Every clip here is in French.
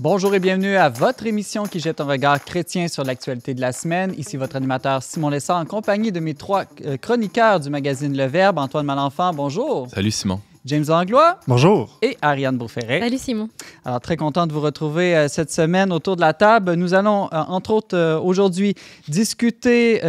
Bonjour et bienvenue à votre émission qui jette un regard chrétien sur l'actualité de la semaine. Ici votre animateur Simon Lessard en compagnie de mes trois euh, chroniqueurs du magazine Le Verbe, Antoine Malenfant. Bonjour. Salut Simon. James Anglois. Bonjour. Et Ariane Beauferret. Salut Simon. Alors, très content de vous retrouver euh, cette semaine autour de la table. Nous allons, euh, entre autres, euh, aujourd'hui discuter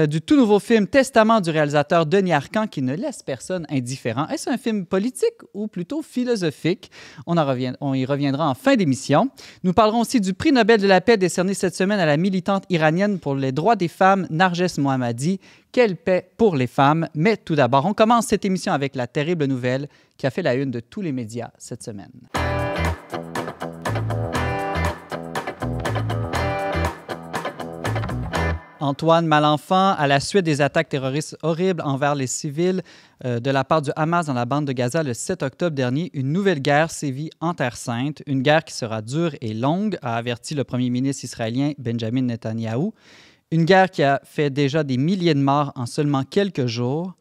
du tout nouveau film Testament du réalisateur Denis Arcan qui ne laisse personne indifférent. Est-ce un film politique ou plutôt philosophique? On, en revient, on y reviendra en fin d'émission. Nous parlerons aussi du prix Nobel de la paix décerné cette semaine à la militante iranienne pour les droits des femmes, Narges Mohammadi, quelle paix pour les femmes. Mais tout d'abord, on commence cette émission avec la terrible nouvelle qui a fait la une de tous les médias cette semaine. Antoine Malenfant, à la suite des attaques terroristes horribles envers les civils euh, de la part du Hamas dans la bande de Gaza le 7 octobre dernier, une nouvelle guerre sévit en Terre sainte, une guerre qui sera dure et longue, a averti le premier ministre israélien Benjamin Netanyahu. Une guerre qui a fait déjà des milliers de morts en seulement quelques jours.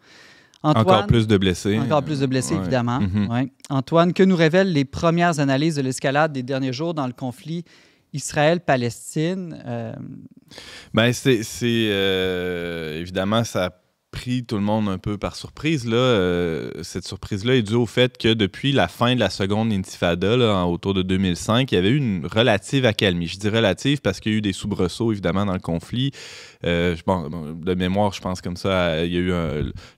Antoine, encore plus de blessés. Encore plus de blessés, évidemment. Mhm. Antoine, que nous révèlent les premières analyses de l'escalade des derniers jours dans le conflit Israël-Palestine? Euh... Bien, c'est... Euh, évidemment, ça pris tout le monde un peu par surprise. Là. Euh, cette surprise-là est due au fait que depuis la fin de la seconde intifada, là, autour de 2005, il y avait eu une relative accalmie. Je dis relative parce qu'il y a eu des soubresauts, évidemment, dans le conflit. Euh, de mémoire, je pense comme ça, euh, il y a eu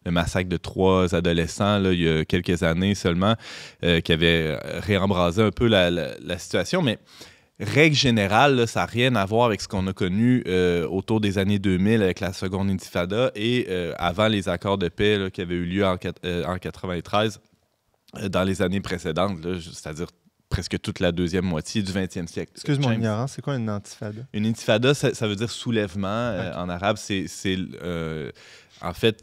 le massacre de trois adolescents là, il y a quelques années seulement, qui avait réembrasé un peu la, la situation. Mais règle générale, ça n'a rien à voir avec ce qu'on a connu euh, autour des années 2000 avec la seconde intifada et euh, avant les accords de paix qui avaient eu lieu en, 1993, euh, dans les années précédentes, c'est-à-dire presque toute la deuxième moitié du 20e siècle. Excuse moi ignorance, c'est quoi une intifada? Une intifada, ça, veut dire soulèvement. en arabe, c'est en fait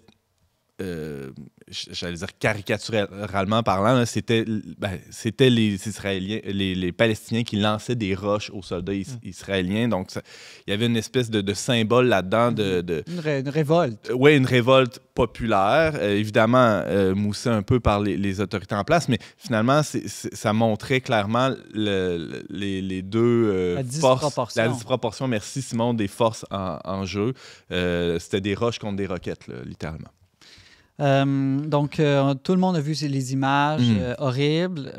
euh, j'allais dire caricaturalement parlant, c'était ben, c'était les Israéliens, les, Palestiniens qui lançaient des roches aux soldats mm. israéliens. Donc, il y avait une espèce de, symbole là-dedans de, mm-hmm. Une, révolte. Euh, oui, une révolte populaire, euh, évidemment moussée un peu par les, autorités en place, mais finalement, ça montrait clairement les, deux la forces, la disproportion, merci Simon, des forces en, jeu. c'était des roches contre des roquettes, littéralement. Euh, donc, euh, tout le monde a vu les images hmm. euh, horribles.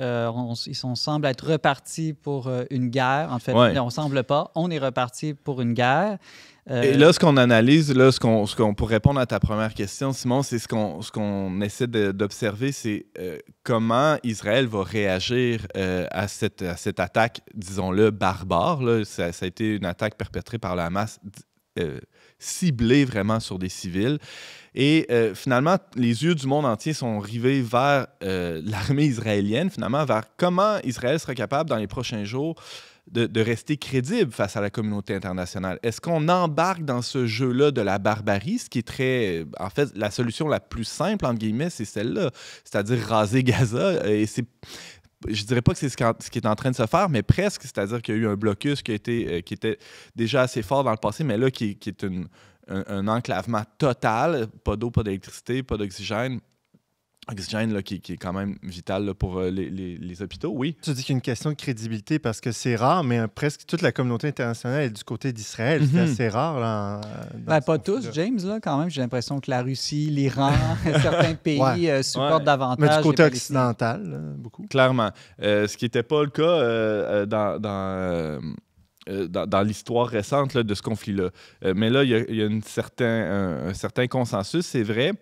ils semblent être repartis pour une guerre. En fait, on on semble pas. On est reparti pour une guerre. Et là, ce qu'on analyse, là, ce qu'on, qu'on, pour répondre à ta première question, Simon, c'est ce qu'on, ce qu'on essaie d'observer, c'est comment Israël va réagir à, cette, à cette attaque, disons-le, barbare. Ça, a été une attaque perpétrée par la masse ciblé vraiment sur des civils. Et euh, finalement, les yeux du monde entier sont rivés vers euh, l'armée israélienne, finalement, vers comment Israël sera capable dans les prochains jours de, de, rester crédible face à la communauté internationale. Est-ce qu'on embarque dans ce jeu-là de la barbarie, ce qui est très... Euh, en fait, la solution la plus simple, entre guillemets, c'est celle-là, c'est-à-dire raser Gaza. Et c'est je dirais pas que c'est ce qui est en train de se faire, mais presque, c'est-à-dire qu'il y a eu un blocus qui, euh, qui était déjà assez fort dans le passé, mais là, qui, est une, un, enclavement total, pas d'eau, pas d'électricité, pas d'oxygène oxygène là, qui, qui, est quand même vital pour euh, les, les, hôpitaux, oui. Tu dis qu'il y a une question de crédibilité parce que c'est rare, mais euh, presque toute la communauté internationale est du côté d'Israël. C'est mhm. assez rare. Là, ben, pas tous, James, là, quand même. J'ai l'impression que la Russie, l'Iran, certains pays euh, supportent davantage. Mais du côté occidental, beaucoup. Clairement. ce qui n'était pas le cas dans. dans dans, l'histoire récente de ce conflit-là. mais là, il y, y, a une certain, un certain consensus, c'est vrai.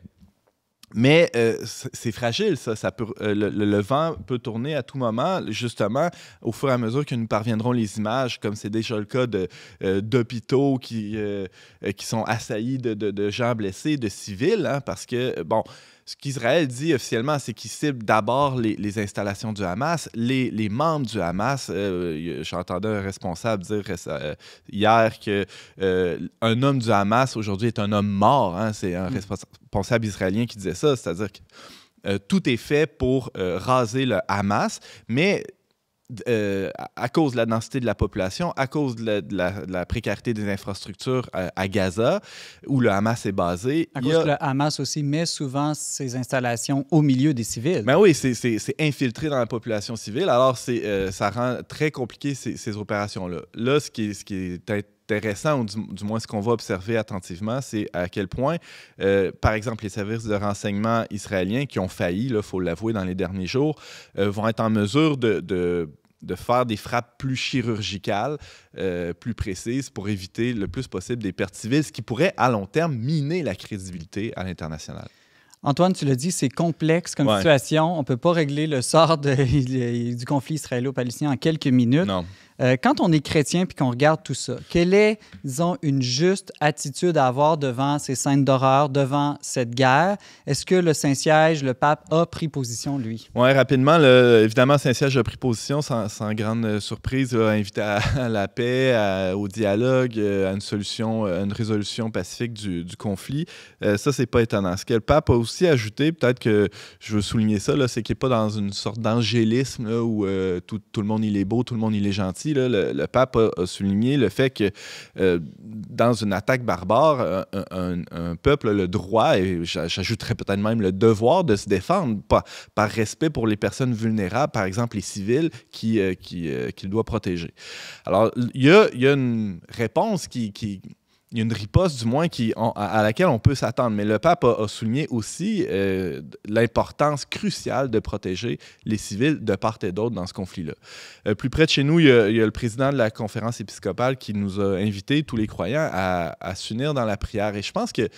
Mais euh, c'est fragile, ça. ça peut, euh, le, vent peut tourner à tout moment, justement, au fur et à mesure que nous parviendrons les images, comme c'est déjà le cas euh, d'hôpitaux qui, qui sont assaillis de, gens blessés, de civils, hein, parce que, bon, ce qu'Israël dit officiellement, c'est qu'il cible d'abord les, installations du Hamas, les, membres du Hamas. Euh, j'entendais un responsable dire euh, hier que euh, homme du Hamas aujourd'hui est un homme mort. Hein. C'est un mm. responsable israélien qui disait ça, c'est-à-dire que tout est fait pour raser le Hamas, mais euh, à cause de la densité de la population, à cause de la, précarité des infrastructures euh, à, Gaza, où le Hamas est basé. À cause que le Hamas aussi met souvent ses installations au milieu des civils. Mais ben oui, c'est infiltré dans la population civile, alors euh, ça rend très compliqué ces, opérations-là. Là, ce qui est, ce qui est intéressant, ou du, moins ce qu'on va observer attentivement, c'est à quel point, euh, par exemple, les services de renseignement israéliens qui ont failli, il faut l'avouer, dans les derniers jours, euh, vont être en mesure de, de de faire des frappes plus chirurgicales, euh, plus précises, pour éviter le plus possible des pertes civiles, ce qui pourrait à long terme miner la crédibilité à l'international. Antoine, tu l'as dit, c'est complexe comme situation. On ne peut pas régler le sort du conflit israélo-palestinien en quelques minutes. Non. Euh, quand on est chrétien puis qu'on regarde tout ça, quelle est, disons, une juste attitude à avoir devant ces scènes d'horreur, devant cette guerre? Est-ce que le Saint-Siège, le pape, a pris position, lui? Oui, rapidement. Le, évidemment, Saint-Siège a pris position sans, grande euh, surprise, là, invité à, la paix, au dialogue, euh, à une solution, une résolution pacifique du, conflit. Euh, ça, c'est pas étonnant. Ce que le pape a aussi ajouté, peut-être que je veux souligner ça, c'est qu'il n'est pas dans une sorte d'angélisme où tout, tout le monde il est beau, tout le monde il est gentil le, pape a, souligné le fait que euh, dans une attaque barbare, un, peuple a le droit, et j'ajouterais peut-être même le devoir de se défendre par, par, respect pour les personnes vulnérables, par exemple les civils, euh, euh, qu'il qui, qui, qui doit protéger. Alors, il y a, une réponse qui, qui il y a une riposte, du moins, à, laquelle on peut s'attendre. Mais le pape a, souligné aussi euh, l'importance cruciale de protéger les civils de part et d'autre dans ce conflit-là. Euh, plus près de chez nous, il y, a, le président de la conférence épiscopale qui nous a invités, tous les croyants, à, à s'unir dans la prière. Et je pense que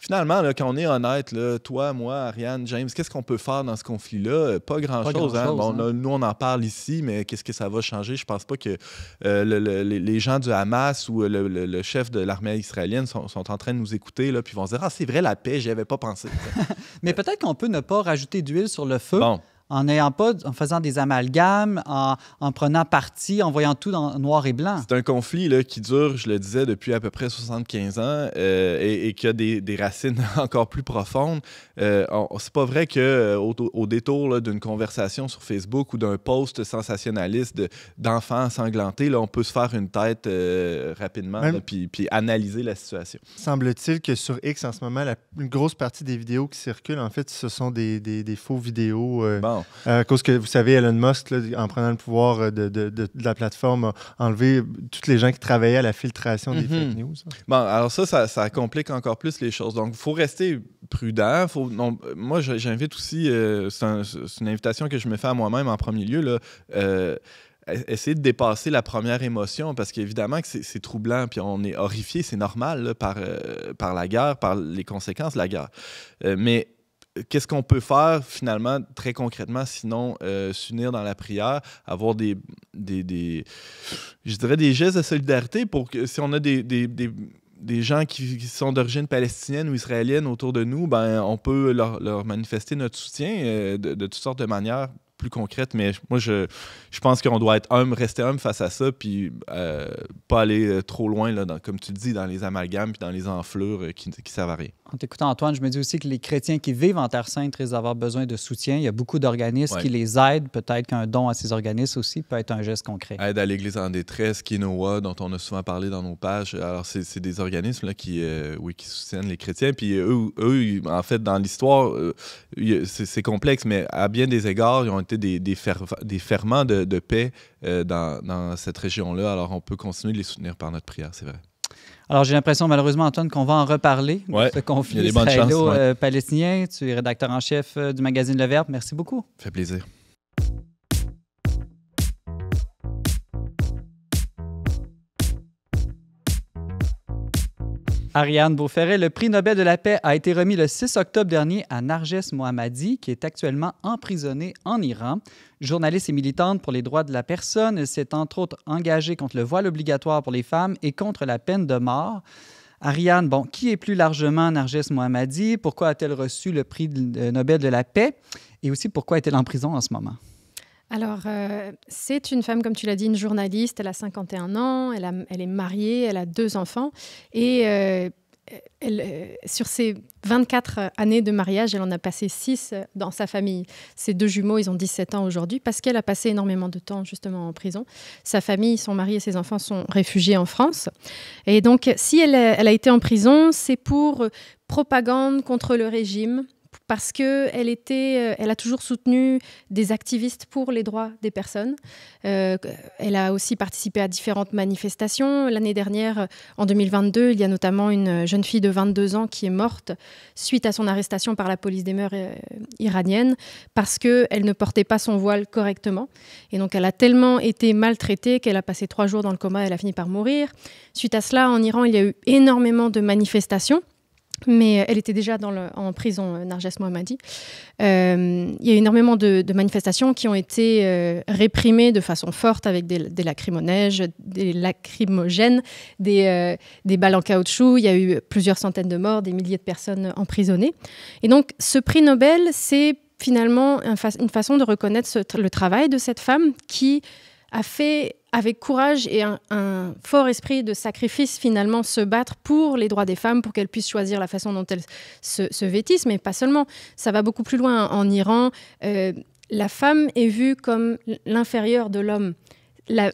finalement, quand on est honnête, toi, moi, Ariane, James, qu'est-ce qu'on peut faire dans ce conflit-là? Pas grand-chose. Hein. Hein. Nous, on en parle ici, mais qu'est-ce que ça va changer? Je pense pas que euh, les gens du Hamas ou euh, le, chef de l'armée israélienne sont, en train de nous écouter, là, puis vont se dire, ah, c'est vrai, la paix, j'y avais pas pensé. mais peut-être qu'on peut ne pas rajouter d'huile sur le feu en n'ayant pas, en faisant des amalgames, en, prenant parti, en voyant tout en noir et blanc. C'est un conflit là, qui dure, je le disais, depuis à peu près 75 ans euh, et, qui a des, racines encore plus profondes. Euh, c'est pas vrai que euh, au, détour d'une conversation sur Facebook ou d'un post sensationnaliste d'enfants sanglantés, on peut se faire une tête rapidement puis, puis, analyser la situation. Semble-t-il que sur X en ce moment, la, une grosse partie des vidéos qui circulent, en fait, ce sont des, faux vidéos. Euh, à cause que, vous savez, Elon Musk, en prenant le pouvoir euh, de, la plateforme, a enlevé toutes les gens qui travaillaient à la filtration des mhm. fake news. Bon, alors ça, ça, complique encore plus les choses. Donc, il faut rester prudent. Faut, moi, j'invite aussi, euh, c'est une invitation que je me fais à moi-même en premier lieu, là, e, essayer de dépasser la première émotion parce qu'évidemment que c'est troublant, puis on est horrifié, c'est normal par, par la guerre, par les conséquences de la guerre. mais qu'est-ce qu'on peut faire finalement très concrètement sinon euh, s'unir dans la prière, avoir des, je dirais des gestes de solidarité pour que si on a des, des, gens qui, sont d'origine palestinienne ou israélienne autour de nous, ben, on peut leur, leur manifester notre soutien euh, de, toutes sortes de manières plus concrètes. mais moi, je, je pense qu'on doit être humble, rester humble face à ça, puis euh, pas aller trop loin, là, comme tu dis, dans les amalgames, puis dans les enflures qui, qui servent en écoutant Antoine, je me dis aussi que les chrétiens qui vivent en Terre Sainte ils ont besoin de soutien. Il y a beaucoup d'organismes qui les aident. Peut-être qu'un don à ces organismes aussi peut être un geste concret. Aide à l'Église en détresse, Kinoa, dont on a souvent parlé dans nos pages. Alors, c'est des organismes qui, euh, oui, qui soutiennent les chrétiens. Puis euh, eux, eux en fait, dans l'histoire, euh, c'est complexe, mais à bien des égards, ils ont été des, des, ferments de, paix dans, dans cette région-là. Alors, on peut continuer de les soutenir par notre prière, c'est vrai. Alors, j'ai l'impression, malheureusement, Antoine, qu'on va en reparler de ce conflit israélo-palestinien. Euh, tu es rédacteur en chef euh, du magazine Le Verbe. Merci beaucoup. Ça fait plaisir. Ariane Beauferret, le prix Nobel de la paix a été remis le 6 octobre dernier à Narges Mohammadi, qui est actuellement emprisonnée en Iran. Journaliste et militante pour les droits de la personne, elle s'est entre autres engagée contre le voile obligatoire pour les femmes et contre la peine de mort. Ariane, bon, qui est plus largement Narges Mohammadi? Pourquoi a-t-elle reçu le prix euh, Nobel de la paix? Et aussi, pourquoi est-elle en prison en ce moment? Alors, euh, c'est une femme, comme tu l'as dit, une journaliste. Elle a 51 ans, elle, est mariée, elle a deux enfants. Et euh, euh, sur ses 24 années de mariage, elle en a passé 6 dans sa famille. Ses deux jumeaux, ils ont 17 ans aujourd'hui, parce qu'elle a passé énormément de temps justement en prison. Sa famille, son mari et ses enfants sont réfugiés en France. Et donc, si elle a été en prison, c'est pour propagande contre le régime, parce qu'elle était, euh, elle a toujours soutenu des activistes pour les droits des personnes. Euh, elle a aussi participé à différentes manifestations. L'année dernière, en 2022, il y a notamment une jeune fille de 22 ans qui est morte suite à son arrestation par la police des mœurs euh, iranienne parce qu'elle ne portait pas son voile correctement. Et donc, elle a tellement été maltraitée qu'elle a passé trois jours dans le coma. Et elle a fini par mourir. Suite à cela, en Iran, il y a eu énormément de manifestations mais euh, elle était déjà dans en prison, euh, Narges Mohammadi. Euh, il y a énormément de, manifestations qui ont été réprimées de façon forte avec des, des lacrymogènes, des, balles en caoutchouc. Il y a eu plusieurs centaines de morts, des milliers de personnes emprisonnées. Et donc, ce prix Nobel, c'est finalement une, façon de reconnaître le travail de cette femme qui a fait avec courage et un, fort esprit de sacrifice finalement se battre pour les droits des femmes, pour qu'elles puissent choisir la façon dont elles se, vêtissent, mais pas seulement. Ça va beaucoup plus loin. En Iran, euh, la femme est vue comme l'inférieure de l'homme.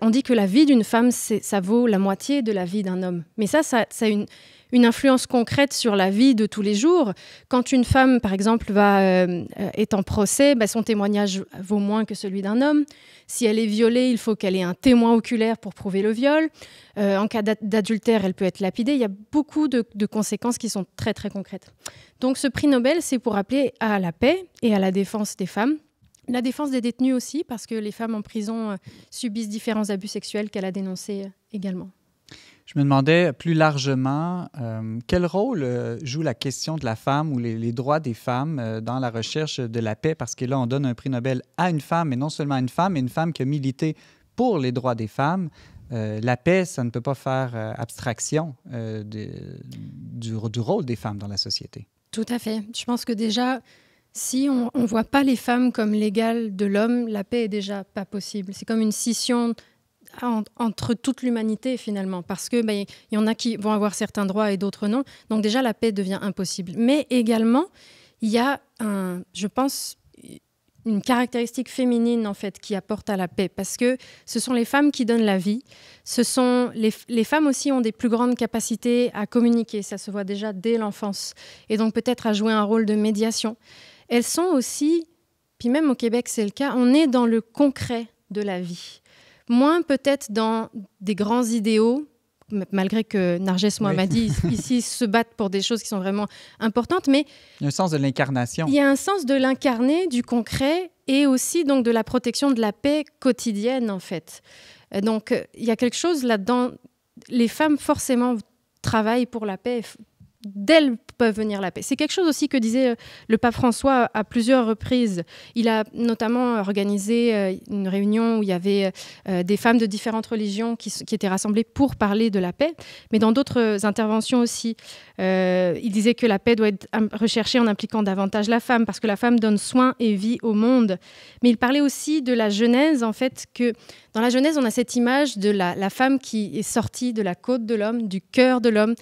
on dit que la vie d'une femme, ça vaut la moitié de la vie d'un homme. Mais ça, ça, ça une, une influence concrète sur la vie de tous les jours. Quand une femme, par exemple, va, euh, est en procès, bah, son témoignage vaut moins que celui d'un homme. Si elle est violée, il faut qu'elle ait un témoin oculaire pour prouver le viol. Euh, en cas d'adultère, elle peut être lapidée. Il y a beaucoup de, conséquences qui sont très, très concrètes. Donc ce prix Nobel, c'est pour appeler à la paix et à la défense des femmes. La défense des détenus aussi, parce que les femmes en prison euh, subissent différents abus sexuels qu'elle a dénoncés également. Je me demandais plus largement euh, quel rôle euh, joue la question de la femme ou les, droits des femmes euh, dans la recherche de la paix, parce que là, on donne un prix Nobel à une femme, et non seulement à une femme, mais une femme qui a milité pour les droits des femmes. la paix, ça ne peut pas faire abstraction du, rôle des femmes dans la société. Tout à fait. Je pense que déjà, si on ne voit pas les femmes comme l'égale de l'homme, la paix est déjà pas possible. C'est comme une scission ah, entre toute l'humanité finalement, parce que ben, il y en a qui vont avoir certains droits et d'autres non. Donc déjà la paix devient impossible. Mais également, il y a je pense, une caractéristique féminine en fait qui apporte à la paix parce que ce sont les femmes qui donnent la vie. Ce sont les femmes aussi ont des plus grandes capacités à communiquer, ça se voit déjà dès l'enfance et donc peut-être à jouer un rôle de médiation. Elles sont aussi, puis même au Québec c'est le cas, on est dans le concret de la vie moins peut-être dans des grands idéaux, malgré que Narges Mohammadi dit ici se battent pour des choses qui sont vraiment importantes, mais il y a un sens de l'incarnation. Il y a un sens de l'incarné, du concret et aussi donc de la protection de la paix quotidienne en fait. Euh, donc euh, il y a quelque chose là-dedans. Les femmes forcément travaillent pour la paix, d'elles peuvent venir la paix. C'est quelque chose aussi que disait euh, le pape François à plusieurs reprises. Il a notamment organisé euh, une réunion où il y avait euh, des femmes de différentes religions qui, étaient rassemblées pour parler de la paix, mais dans d'autres interventions aussi. il disait que la paix doit être recherchée en impliquant davantage la femme, parce que la femme donne soin et vie au monde. Mais il parlait aussi de la Genèse, en fait, que dans la Genèse, on a cette image de la, la femme qui est sortie de la côte de l'homme, du cœur de l'homme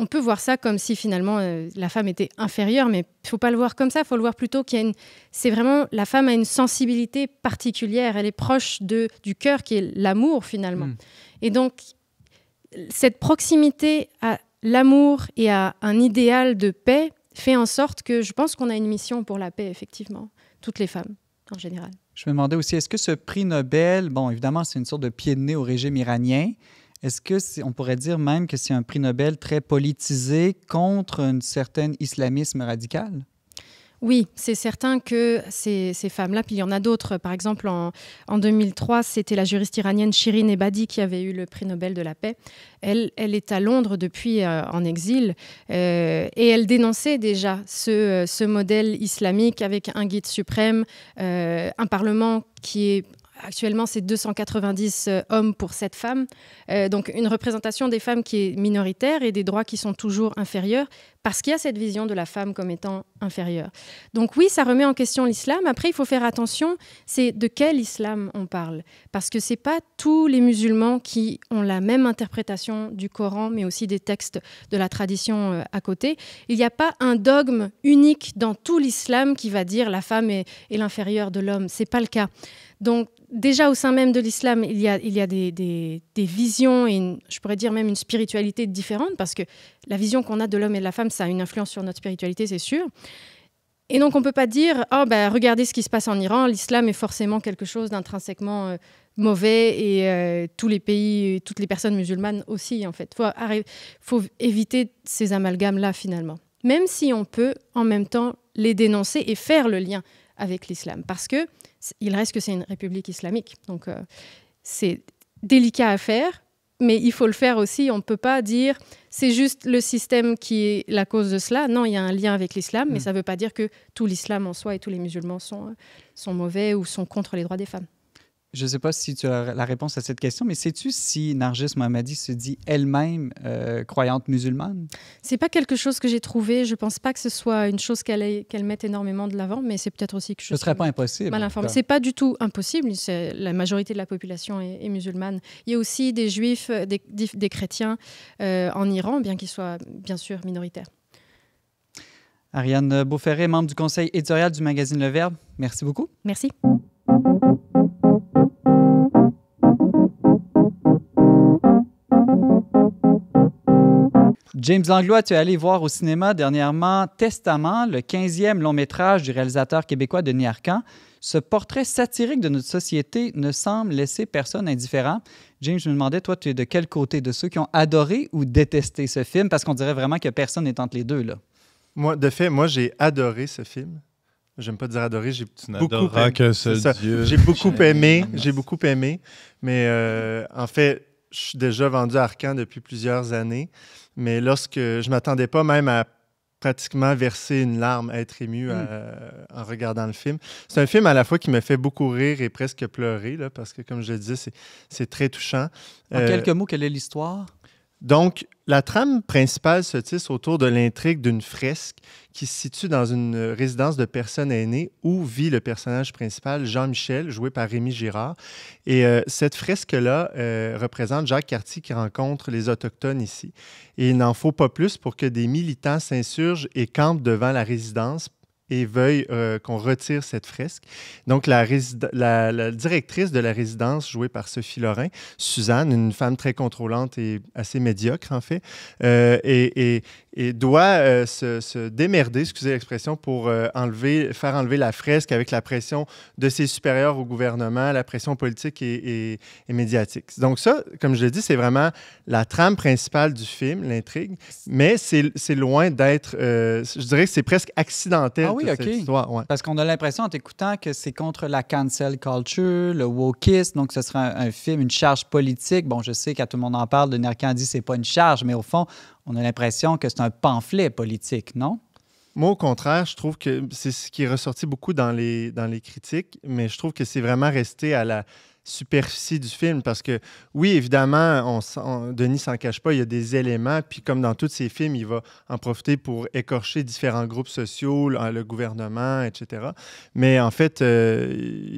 on peut voir ça comme si finalement euh, la femme était inférieure, mais il faut pas le voir comme ça, il faut le voir plutôt qu'il y a une... C'est vraiment, la femme a une sensibilité particulière, elle est proche de, du cœur qui est l'amour finalement. Hmm. Et donc, cette proximité à l'amour et à un idéal de paix fait en sorte que je pense qu'on a une mission pour la paix, effectivement, toutes les femmes en général. Je me demandais aussi, est-ce que ce prix Nobel, bon, évidemment, c'est une sorte de pied de nez au régime iranien, est-ce que on pourrait dire même que c'est un prix Nobel très politisé contre un certain islamisme radical? Oui, c'est certain que ces, femmes-là, puis il y en a d'autres. Par exemple, en, 2003, c'était la juriste iranienne Shirin Ebadi qui avait eu le prix Nobel de la paix. Elle, elle est à Londres depuis euh, en exil euh, et elle dénonçait déjà euh, ce, modèle islamique avec un guide suprême, un parlement qui est actuellement, c'est 290 euh, hommes pour 7 femmes. Euh, donc une représentation des femmes qui est minoritaire et des droits qui sont toujours inférieurs parce qu'il y a cette vision de la femme comme étant inférieure. Donc oui, ça remet en question l'islam. Après, il faut faire attention, c'est de quel islam on parle. Parce que ce n'est pas tous les musulmans qui ont la même interprétation du Coran, mais aussi des textes de la tradition euh, à côté. Il n'y a pas un dogme unique dans tout l'islam qui va dire la femme est, est l'inférieure de l'homme. C'est pas le cas. Donc déjà au sein même de l'islam, il y a, des, visions et je pourrais dire même une spiritualité différente, parce que la vision qu'on a de l'homme et de la femme, ça a une influence sur notre spiritualité, c'est sûr. Et donc on ne peut pas dire, oh ben regardez ce qui se passe en Iran, l'islam est forcément quelque chose d'intrinsèquement euh, mauvais et euh, tous les pays, toutes les personnes musulmanes aussi en fait. Il faut, faut éviter ces amalgames-là finalement. Même si on peut en même temps les dénoncer et faire le lien avec l'islam. Parce que il reste que c'est une république islamique. Donc euh, c'est délicat à faire, mais il faut le faire aussi. On ne peut pas dire c'est juste le système qui est la cause de cela. Non, il y a un lien avec l'islam, mais mm. ça ne veut pas dire que tout l'islam en soi et tous les musulmans sont, euh, sont mauvais ou sont contre les droits des femmes je ne sais pas si tu as la réponse à cette question, mais sais-tu si Nargis Mohammadi se dit elle-même euh, croyante musulmane? C'est pas quelque chose que j'ai trouvé. Je ne pense pas que ce soit une chose qu'elle mette énormément de l'avant, mais c'est peut-être aussi que je. Ce serait pas impossible. Mal C'est pas du tout impossible. La majorité de la population est, musulmane. Il y a aussi des juifs, euh, des, chrétiens euh, en Iran, bien qu'ils soient bien sûr minoritaires. Ariane Beauferré, membre du conseil éditorial du magazine Le Verbe, merci beaucoup. Merci. James Anglois, tu es allé voir au cinéma dernièrement Testament, le 15e long métrage du réalisateur québécois Denis Arcand. Ce portrait satirique de notre société ne semble laisser personne indifférent. James, je me demandais, toi, tu es de quel côté De ceux qui ont adoré ou détesté ce film Parce qu'on dirait vraiment que personne n'est entre les deux, là. Moi, de fait, moi, j'ai adoré ce film. J'aime pas dire adoré, j'ai beaucoup aimé. que J'ai beaucoup aimé, j'ai beaucoup aimé. Mais euh, en fait, je suis déjà vendu à Arcan depuis plusieurs années. Mais lorsque je ne m'attendais pas même à pratiquement verser une larme, être ému hmm. en regardant le film. C'est un film à la fois qui me fait beaucoup rire et presque pleurer, parce que, comme je le disais, c'est très touchant. En quelques euh, mots, quelle est l'histoire? Donc, la trame principale se tisse autour de l'intrigue d'une fresque qui se situe dans une résidence de personnes aînées où vit le personnage principal, Jean-Michel, joué par Rémi Girard. Et euh, cette fresque-là euh, représente Jacques Cartier qui rencontre les Autochtones ici. Et il n'en faut pas plus pour que des militants s'insurgent et campent devant la résidence et veuille euh, qu'on retire cette fresque. Donc, la, directrice de la résidence, jouée par Sophie Lorrain, Suzanne, une femme très contrôlante et assez médiocre, en fait, euh, et, et doit euh, se, démerder, excusez l'expression, pour euh, enlever, faire enlever la fresque avec la pression de ses supérieurs au gouvernement, la pression politique et, médiatique. Donc ça, comme je l'ai dit, c'est vraiment la trame principale du film, l'intrigue, mais c'est loin d'être, euh, je dirais que c'est presque accidentel ah oui, cette histoire. Parce qu'on a l'impression en t'écoutant que c'est contre la cancel culture, le wokisme, donc ce sera un, film, une charge politique. Bon, je sais qu'à tout le monde en parle, de Nerkandi, c'est pas une charge, mais au fond, on a l'impression que c'est un pamphlet politique, non? Moi, au contraire, je trouve que c'est ce qui est ressorti beaucoup dans les, dans les critiques, mais je trouve que c'est vraiment resté à la superficie du film parce que, oui, évidemment, on, Denis s'en cache pas, il y a des éléments, puis comme dans tous ses films, il va en profiter pour écorcher différents groupes sociaux, le gouvernement, etc. Mais en fait, euh,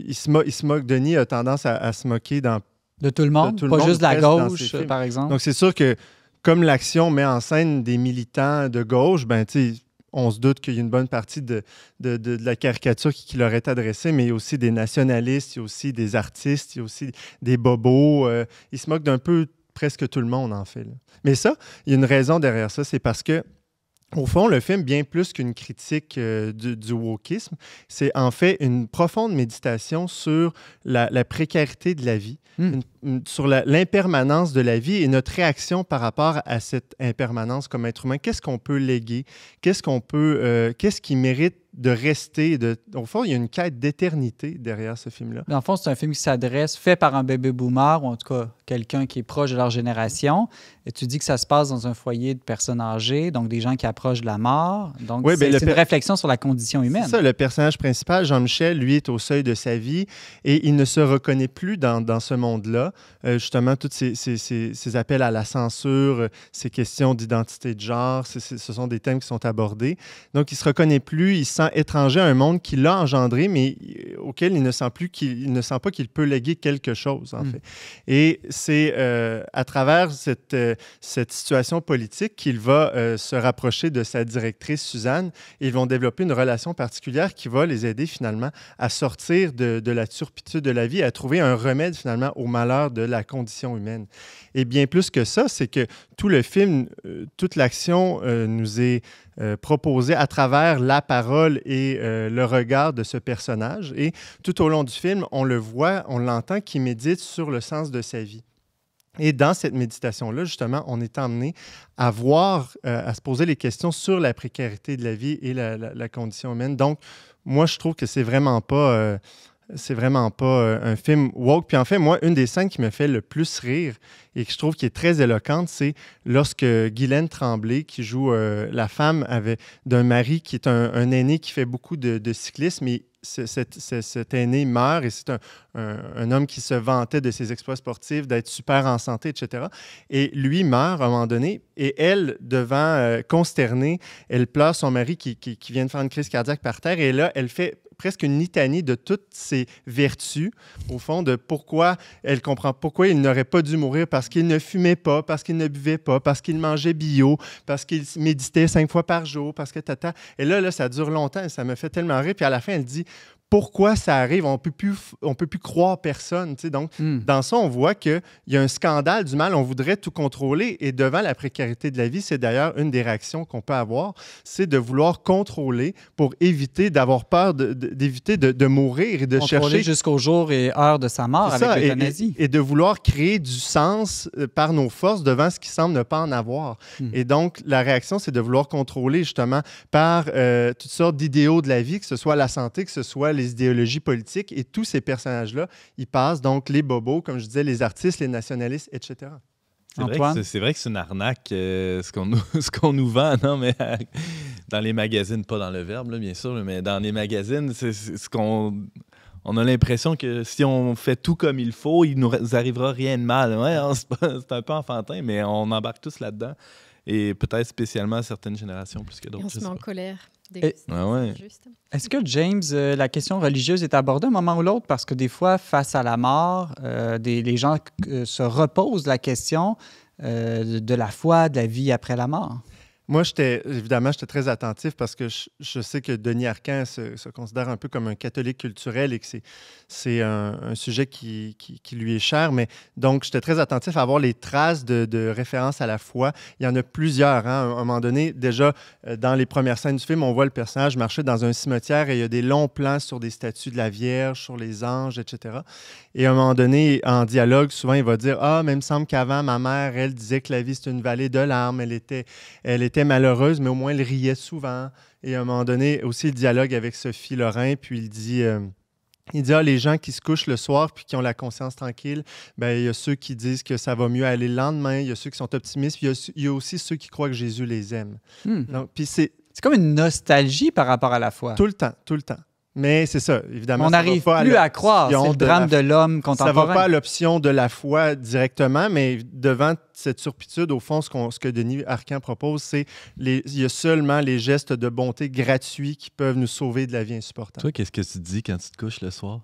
il, se moque, Denis a tendance à, se moquer dans... De tout le monde, pas juste de la gauche, par exemple. Donc, c'est sûr que comme l'action met en scène des militants de gauche, ben, on se doute qu'il y a une bonne partie de, la caricature qui, leur est adressée, mais il y a aussi des nationalistes, il y a aussi des artistes, il y a aussi des bobos. Euh, ils se moquent d'un peu presque tout le monde, en fait. Mais ça, il y a une raison derrière ça, c'est parce que au fond, le film, bien plus qu'une critique euh, du, wokisme, c'est en fait une profonde méditation sur la, précarité de la vie, hmm. sur l'impermanence de la vie et notre réaction par rapport à cette impermanence comme être humain. Qu'est-ce qu'on peut léguer? Qu'est-ce qu'on peut, euh, qu'est-ce qui mérite de rester. De... Au fond, il y a une quête d'éternité derrière ce film-là. En fond, c'est un film qui s'adresse, fait par un bébé boomer, ou en tout cas quelqu'un qui est proche de leur génération. Et tu dis que ça se passe dans un foyer de personnes âgées, donc des gens qui approchent de la mort. Donc, oui, c'est ben, une réflexion sur la condition humaine. C'est ça, le personnage principal, Jean-Michel, lui, est au seuil de sa vie et il ne se reconnaît plus dans, ce monde-là. Euh, justement, tous ces, ces, ces, ces, appels à la censure, euh, ces questions d'identité de genre, ce sont des thèmes qui sont abordés. Donc, il ne se reconnaît plus, il étranger à un monde qui l'a engendré, mais euh, auquel il ne sent plus qu'il ne sent pas qu'il peut léguer quelque chose, en hmm. fait. Et c'est euh, à travers cette, euh, cette situation politique qu'il va se rapprocher de sa directrice Suzanne. Et ils vont développer une relation particulière qui va les aider finalement à sortir de, de la turpitude de la vie, à trouver un remède finalement au malheur de la condition humaine. Et bien plus que ça, c'est que tout le film, toute l'action nous est euh, proposé à travers la parole et euh, le regard de ce personnage. Et tout au long du film, on le voit, on l'entend qui médite sur le sens de sa vie. Et dans cette méditation-là, justement, on est emmené à voir, euh, à se poser les questions sur la précarité de la vie et la, la condition humaine. Donc, moi, je trouve que c'est vraiment pas c'est vraiment pas euh, un film woke. Puis en fait, moi, une des scènes qui me fait le plus rire et que je trouve qui est très éloquente, c'est lorsque Guylaine Tremblay, qui joue euh, la femme d'un mari qui est un, aîné qui fait beaucoup de, cyclisme, et cet, aîné meurt et c'est un, homme qui se vantait de ses exploits sportifs, d'être super en santé, etc. Et lui meurt à un moment donné et elle, devant euh, consternée, elle pleure son mari qui, vient de faire une crise cardiaque par terre et là, elle fait presque une litanie de toutes ses vertus, au fond, de pourquoi elle comprend pourquoi il n'aurait pas dû mourir, parce qu'il ne fumait pas, parce qu'il ne buvait pas, parce qu'il mangeait bio, parce qu'il méditait cinq fois par jour, parce que tata. Et là, là, ça dure longtemps et ça me fait tellement rire. Puis à la fin, elle dit pourquoi ça arrive. On peut plus, on peut plus croire personne. Donc, hmm. dans ça, on voit qu'il y a un scandale du mal. On voudrait tout contrôler. Et devant la précarité de la vie, c'est d'ailleurs une des réactions qu'on peut avoir, c'est de vouloir contrôler pour éviter d'avoir peur, d'éviter de, mourir et de contrôler chercher jusqu'au jour et heure de sa mort avec l'euthanasie. Et, de vouloir créer du sens euh, par nos forces devant ce qui semble ne pas en avoir. Hmm. Et donc, la réaction, c'est de vouloir contrôler justement par euh, toutes sortes d'idéaux de la vie, que ce soit la santé, que ce soit les les idéologies politiques et tous ces personnages-là, ils passent, donc les bobos, comme je disais, les artistes, les nationalistes, etc. C'est vrai que c'est une arnaque, euh, ce qu'on nous, nous, vend, non, mais dans les magazines, pas dans le verbe, bien sûr, mais dans les magazines, c'est ce qu'on on a l'impression que si on fait tout comme il faut, il nous arrivera rien de mal. Ouais, c'est un peu enfantin, mais on embarque tous là-dedans. Et peut-être spécialement certaines générations plus que d'autres. On se met en colère. Ah Est-ce que, James, euh, la question religieuse est abordée à un moment ou l'autre? Parce que des fois, face à la mort, euh, des, les gens euh, se reposent la question de la foi, de la vie après la mort. Moi, évidemment, j'étais très attentif parce que je, sais que Denis Arcan se, considère un peu comme un catholique culturel et que c'est un, sujet qui, lui est cher. Mais donc, j'étais très attentif à voir les traces de, de références à la foi. Il y en a plusieurs. Hein. À un moment donné, déjà, euh, dans les premières scènes du film, on voit le personnage marcher dans un cimetière et il y a des longs plans sur des statues de la Vierge, sur les anges, etc. Et à un moment donné, en dialogue, souvent, il va dire « Ah, mais il me semble qu'avant, ma mère, elle disait que la vie, c'est une vallée de larmes. Elle était... Elle était était malheureuse, mais au moins elle riait souvent. Et à un moment donné, aussi, le dialogue avec Sophie Lorrain, puis il dit. Euh, il dit, ah, les gens qui se couchent le soir puis qui ont la conscience tranquille, ben, il y a ceux qui disent que ça va mieux aller le lendemain, il y a ceux qui sont optimistes, puis il y, a, aussi ceux qui croient que Jésus les aime. Hmm. Donc, puis c'est, c'est comme une nostalgie par rapport à la foi. Tout le temps, tout le temps. Mais c'est ça, évidemment. On n'arrive plus à, croire, c'est le drame de l'homme contemporain. Ça ne va pas à l'option de la foi directement, mais devant cette surpitude, au fond, ce, que Denis Arcan propose, c'est il y a seulement les gestes de bonté gratuits qui peuvent nous sauver de la vie insupportable. Toi, qu'est-ce que tu dis quand tu te couches le soir?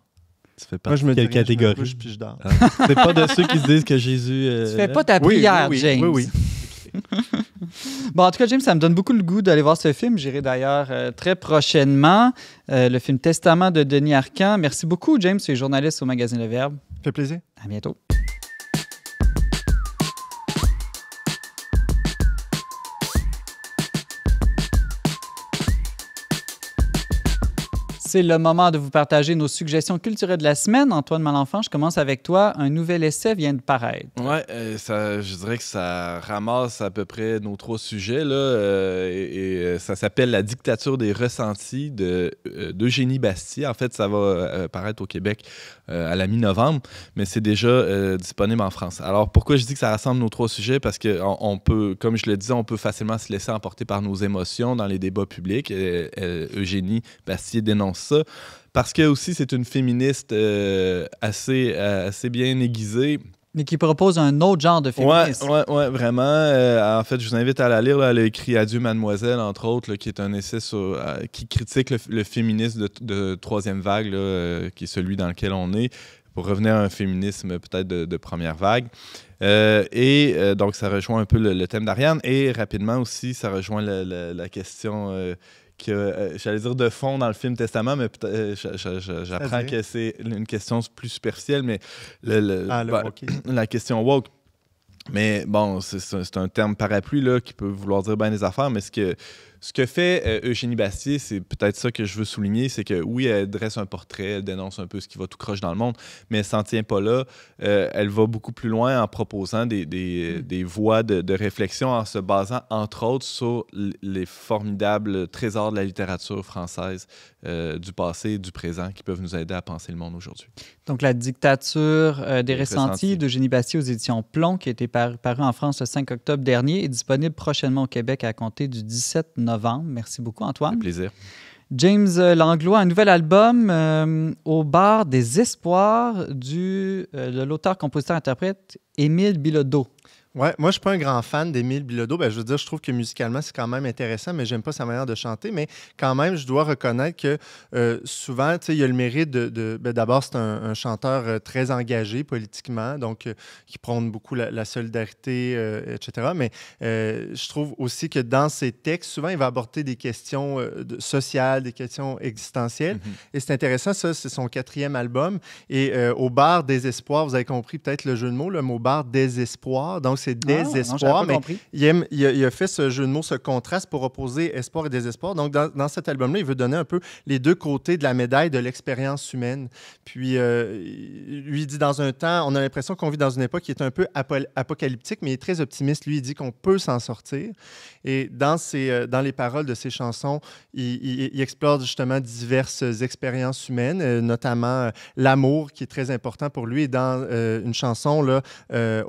Tu fais pas de quelle catégorie? Je me puis je dors. Ah. pas de ceux qui se disent que Jésus... Tu euh, fais pas ta prière, James. oui, James. Oui, oui. Bon, en tout cas, James, ça me donne beaucoup le goût d'aller voir ce film. J'irai d'ailleurs euh, très prochainement. Euh, le film Testament de Denis Arcan. Merci beaucoup, James, tu es journaliste au magazine Le Verbe. fait plaisir. À bientôt. C'est le moment de vous partager nos suggestions culturelles de la semaine. Antoine Malenfant, je commence avec toi. Un nouvel essai vient de paraître. Oui, euh, je dirais que ça ramasse à peu près nos trois sujets. Là, euh, et, euh, ça s'appelle La dictature des ressentis d'Eugénie de, En fait, ça va paraître au Québec à la mi-novembre, mais c'est déjà disponible en France. Alors, pourquoi je dis que ça rassemble nos trois sujets? Parce que on peut, comme je le disais, on peut facilement se laisser emporter par nos émotions dans les débats publics. Eugénie Bastille dénonce ça. Parce que aussi, c'est une féministe euh, assez, euh, assez bien aiguisée. Mais qui propose un autre genre de féminisme. Oui, ouais, ouais, vraiment. Euh, en fait, je vous invite à la lire. elle a écrit Adieu Mademoiselle, entre autres, qui est un essai sur, qui critique le, féminisme de, troisième vague, qui est celui dans lequel on est, pour revenir à un féminisme peut-être de, première vague. et donc, ça rejoint un peu le, thème d'Ariane. Et rapidement aussi, ça rejoint la question que euh, j'allais dire de fond dans le film Testament, mais euh, j'apprends que c'est une question plus superficielle, mais ah, bah, la question woke. Mais bon, c'est un terme parapluie là, qui peut vouloir dire bien des affaires, mais ce que ce que fait euh, Eugénie Bastier, c'est peut-être ça que je veux souligner, c'est que oui, elle dresse un portrait, elle dénonce un peu ce qui va tout croche dans le monde, mais elle s'en tient pas là. Euh, elle va beaucoup plus loin en proposant des, des, mm. voies de, réflexion en se basant entre autres sur les formidables trésors de la littérature française euh, du passé et du présent qui peuvent nous aider à penser le monde aujourd'hui. Donc la dictature des, ressentis, de d'Eugénie Bastier aux éditions Plomb, qui a été paru, en France le 5 octobre dernier, est disponible prochainement au Québec à compter du 17 novembre Merci beaucoup, Antoine. plaisir. James euh, Langlois, un nouvel album euh, au bar des espoirs du, euh, de l'auteur, compositeur, interprète Émile Bilodeau. Ouais, moi, je suis pas un grand fan d'Émile Bilodeau. Ben, je veux dire, je trouve que musicalement, c'est quand même intéressant, mais j'aime pas sa manière de chanter. Mais quand même, je dois reconnaître que euh, souvent, il y a le mérite de. Ben, d'abord, c'est un, chanteur euh, très engagé politiquement, donc euh, qui prône beaucoup la, solidarité, etc. Mais je trouve aussi que dans ses textes, souvent, il va aborder des questions sociales, des questions existentielles. Mm-hmm. Et c'est intéressant, ça, c'est son quatrième album. Et au bar espoirs », vous avez compris peut-être le jeu de mots, le mot bar désespoir. Donc, ah, désespoir. mais il, a, fait ce jeu de mots, ce contraste pour opposer espoir et désespoir. Donc, dans, cet album-là, il veut donner un peu les deux côtés de la médaille de l'expérience humaine. Puis, euh, lui, il dit dans un temps, on a l'impression qu'on vit dans une époque qui est un peu apocalyptique, mais il est très optimiste. Lui, il dit qu'on peut s'en sortir. Et dans, ses, euh, dans les paroles de ses chansons, il, explore justement diverses expériences humaines, euh, notamment l'amour qui est très important pour lui. Et dans une chanson, là,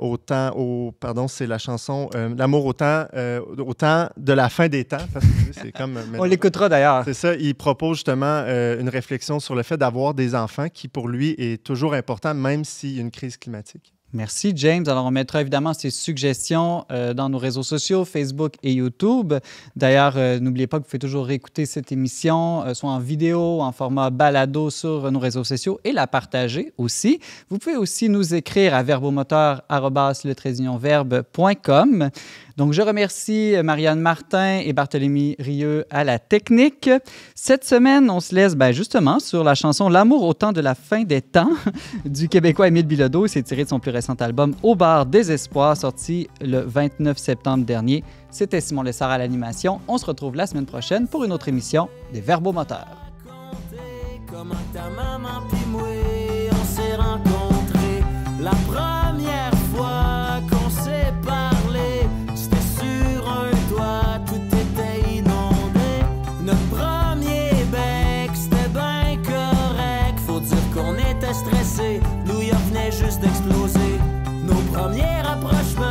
autant au temps, au, c'est la chanson euh, L'amour au temps, euh, au temps de la fin des temps. Euh, On l'écoutera d'ailleurs. C'est ça. Il propose justement une réflexion sur le fait d'avoir des enfants qui, pour lui, est toujours important, même s'il y a une crise climatique. Merci, James. Alors, on mettra évidemment ces suggestions euh, dans nos réseaux sociaux, Facebook et YouTube. D'ailleurs, euh, n'oubliez pas que vous pouvez toujours écouter cette émission, euh, soit en vidéo, en format balado sur nos réseaux sociaux et la partager aussi. Vous pouvez aussi nous écrire à verbomoteur.com. Donc, je remercie euh, Marianne Martin et Barthélémy Rieu à la technique. Cette semaine, on se laisse ben, justement sur la chanson L'amour au temps de la fin des temps du Québécois Émile Bilodeau. C'est tiré de son plus récent album Au bar des espoirs, sorti le 29 septembre dernier. C'était Simon Lessard à l'animation. On se retrouve la semaine prochaine pour une autre émission des Verbomoteurs. on la première fois. juste d'exploser. Nos premiers rapprochements.